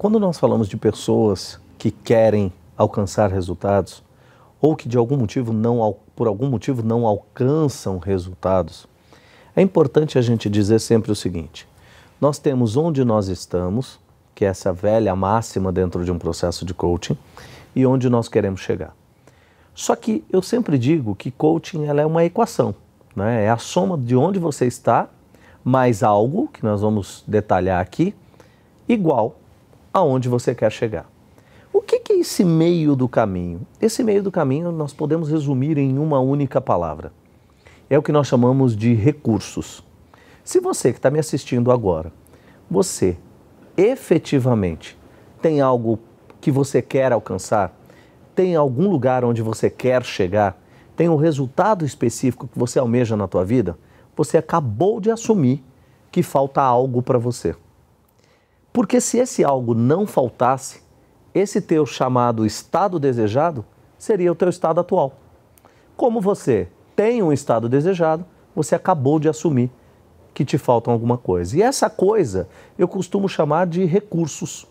Quando nós falamos de pessoas que querem alcançar resultados ou que de algum motivo não por algum motivo não alcançam resultados, é importante a gente dizer sempre o seguinte: nós temos onde nós estamos, que é essa velha máxima dentro de um processo de coaching, e onde nós queremos chegar. Só que eu sempre digo que coaching ela é uma equação, né? é a soma de onde você está mais algo, que nós vamos detalhar aqui, igual aonde você quer chegar. O que, é esse meio do caminho? Esse meio do caminho nós podemos resumir em uma única palavra. É o que nós chamamos de recursos. Se você que está me assistindo agora, você efetivamente tem algo que você quer alcançar, tem algum lugar onde você quer chegar, tem um resultado específico que você almeja na tua vida, você acabou de assumir que falta algo para você. Porque se esse algo não faltasse, esse teu chamado estado desejado seria o teu estado atual. Como você tem um estado desejado, você acabou de assumir que te faltam alguma coisa. E essa coisa eu costumo chamar de recursos.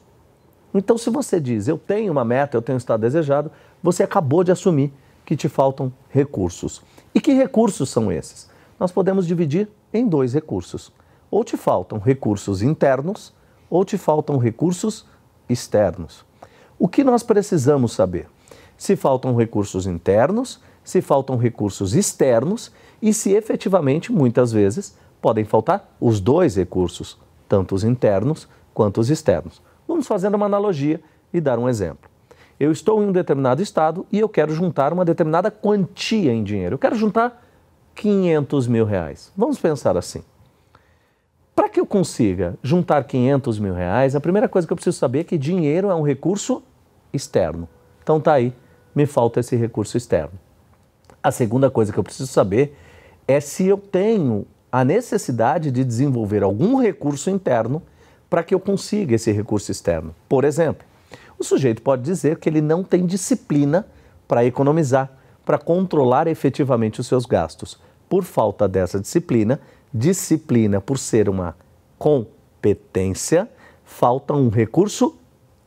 Então, se você diz eu tenho uma meta, eu tenho um estado desejado, você acabou de assumir que te faltam recursos. E que recursos são esses? Nós podemos dividir em dois recursos. Ou te faltam recursos internos, ou te faltam recursos externos. O que nós precisamos saber? Se faltam recursos internos, se faltam recursos externos e se efetivamente, muitas vezes, podem faltar os dois recursos, tanto os internos quanto os externos. Vamos fazer uma analogia e dar um exemplo. Eu estou em um determinado estado e eu quero juntar uma determinada quantia em dinheiro. Eu quero juntar 500 mil reais. Vamos pensar assim consiga juntar 500 mil reais, a primeira coisa que eu preciso saber é que dinheiro é um recurso externo. Então tá aí, me falta esse recurso externo. A segunda coisa que eu preciso saber é se eu tenho a necessidade de desenvolver algum recurso interno para que eu consiga esse recurso externo. Por exemplo, o sujeito pode dizer que ele não tem disciplina para economizar, para controlar efetivamente os seus gastos. Por falta dessa disciplina, disciplina por ser uma competência, falta um recurso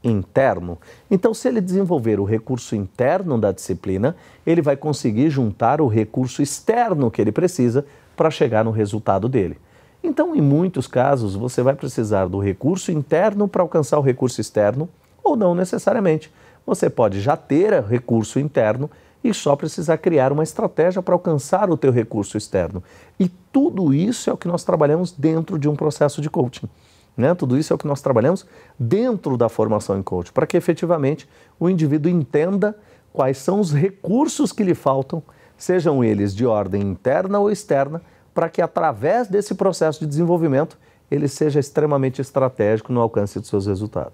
interno. Então, se ele desenvolver o recurso interno da disciplina, ele vai conseguir juntar o recurso externo que ele precisa para chegar no resultado dele. Então, em muitos casos, você vai precisar do recurso interno para alcançar o recurso externo, ou não necessariamente. Você pode já ter recurso interno e só precisar criar uma estratégia para alcançar o teu recurso externo. E tudo isso é o que nós trabalhamos dentro de um processo de coaching. Né? Tudo isso é o que nós trabalhamos dentro da formação em coaching, para que efetivamente o indivíduo entenda quais são os recursos que lhe faltam, sejam eles de ordem interna ou externa, para que através desse processo de desenvolvimento ele seja extremamente estratégico no alcance de seus resultados.